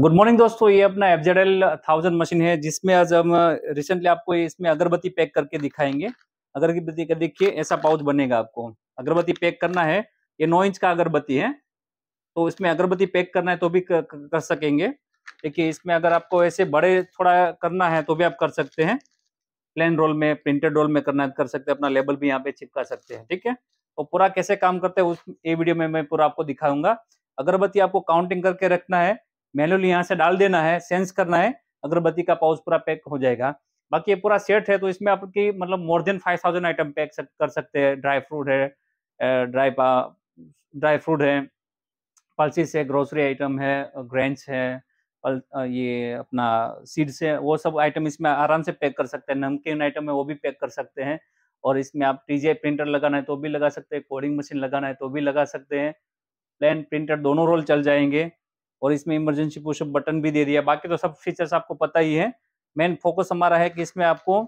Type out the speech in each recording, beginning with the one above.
good morning दोस्तों ये अपना एफजेड एल थाउजेंड मशीन है जिसमें आज हम रिसेंटली आपको इसमें अगरबत्ती पैक करके दिखाएंगे अगरबत्ती का देखिए ऐसा पाउच बनेगा आपको अगरबत्ती पैक करना है ये नौ इंच का अगरबत्ती है तो इसमें अगरबत्ती पैक करना है तो भी कर, कर सकेंगे देखिए इसमें अगर आपको ऐसे बड़े थोड़ा करना है तो भी आप कर सकते हैं प्लेन रोल में प्रिंटेड रोल में करना कर सकते हैं अपना लेबल भी यहाँ पे चिपका सकते हैं ठीक है तो पूरा कैसे काम करते हैं उस ये वीडियो में मैं पूरा आपको दिखाऊंगा अगरबत्ती आपको काउंटिंग करके रखना है मैनुअली यहाँ से डाल देना है सेंस करना है अगरबत्ती का पाउच पूरा पैक हो जाएगा बाकी ये पूरा सेट है तो इसमें आपकी मतलब more than five thousand item pack कर सकते हैं ड्राई फ्रूट है ड्राई पा ड्राई फ्रूट है पल्सिस है ग्रोसरी आइटम है ग्रेंच है पल, ये अपना सीड्स है वो सब आइटम इसमें आराम से पैक कर सकते हैं नमकीन आइटम है वो भी पैक कर सकते हैं और इसमें आप टीजे प्रिंटर लगाना है तो भी लगा सकते हैं कोडिंग मशीन लगाना है तो भी लगा सकते हैं प्लेन प्रिंटर दोनों रोल चल जाएंगे और इसमें इमरजेंसी पुशअप बटन भी दे दिया बाकी तो सब फीचर्स आपको पता ही है मेन फोकस हमारा है कि इसमें आपको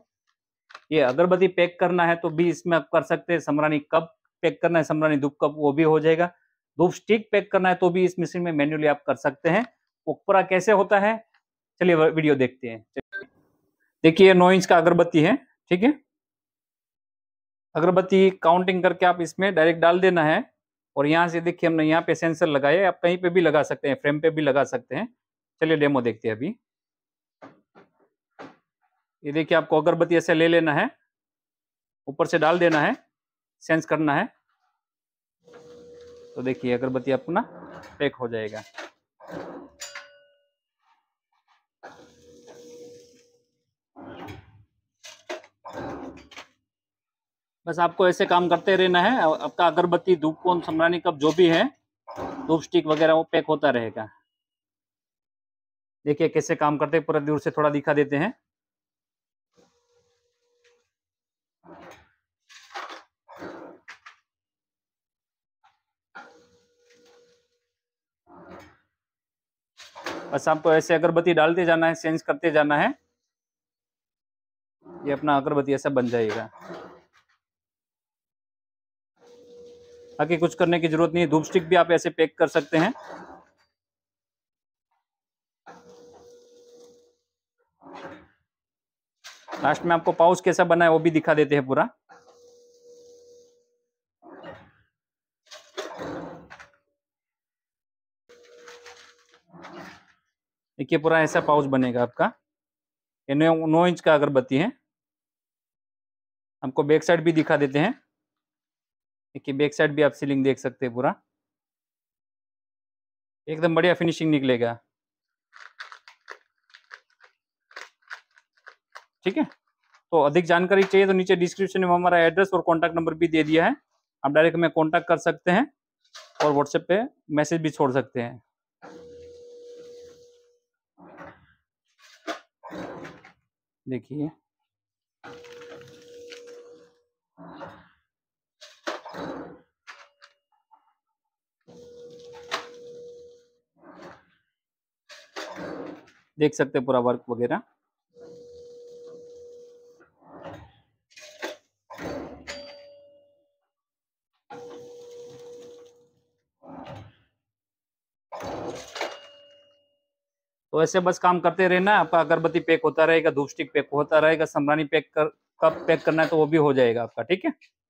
ये अगरबत्ती पैक करना है तो भी इसमें आप कर सकते हैं समरानी कप पैक करना है समरानी धूप कप वो भी हो जाएगा धूप स्टिक पैक करना है तो भी इस मशीन में मैन्युअली आप कर सकते हैं ओकपरा कैसे होता है चलिए वीडियो देखते हैं देखिए नौ इंच का अगरबत्ती है ठीक है अगरबत्ती काउंटिंग करके आप इसमें डायरेक्ट डाल देना है और यहाँ से देखिए हमने यहाँ पे सेंसर लगाया आप कहीं पे भी लगा सकते हैं फ्रेम पे भी लगा सकते हैं चलिए डेमो देखते हैं अभी ये देखिए आपको अगरबत्ती ऐसे ले लेना है ऊपर से डाल देना है सेंस करना है तो देखिए अगरबत्ती अपना ना पैक हो जाएगा बस आपको ऐसे काम करते रहना है आपका अगरबत्ती धूप कौन समरानी कप जो भी है धूप स्टिक वगैरह वो पैक होता रहेगा देखिए कैसे काम करते पूरा दूर से थोड़ा दिखा देते हैं बस आपको ऐसे अगरबत्ती डालते जाना है चेंज करते जाना है ये अपना अगरबत्ती ऐसा बन जाएगा बाकी कुछ करने की जरूरत नहीं है धूप स्टिक भी आप ऐसे पैक कर सकते हैं लास्ट में आपको पाउच कैसा बना है वो भी दिखा देते हैं पूरा देखिए पूरा ऐसा पाउच बनेगा आपका नौ इंच का अगरबत्ती है आपको बैक साइड भी दिखा देते हैं देखिए बैक साइड भी आप सीलिंग देख सकते हैं पूरा एकदम बढ़िया फिनिशिंग निकलेगा ठीक है तो अधिक जानकारी चाहिए तो नीचे डिस्क्रिप्शन में हमारा एड्रेस और कॉन्टैक्ट नंबर भी दे दिया है आप डायरेक्ट हमें कॉन्टैक्ट कर सकते हैं और व्हाट्सएप पे मैसेज भी छोड़ सकते हैं देखिए देख सकते हैं पूरा वर्क वगैरह तो ऐसे बस काम करते रहना आपका अगरबत्ती पैक होता रहेगा धूप स्टिक पैक होता रहेगा समरानी पैक कर कब पैक करना है तो वो भी हो जाएगा आपका ठीक है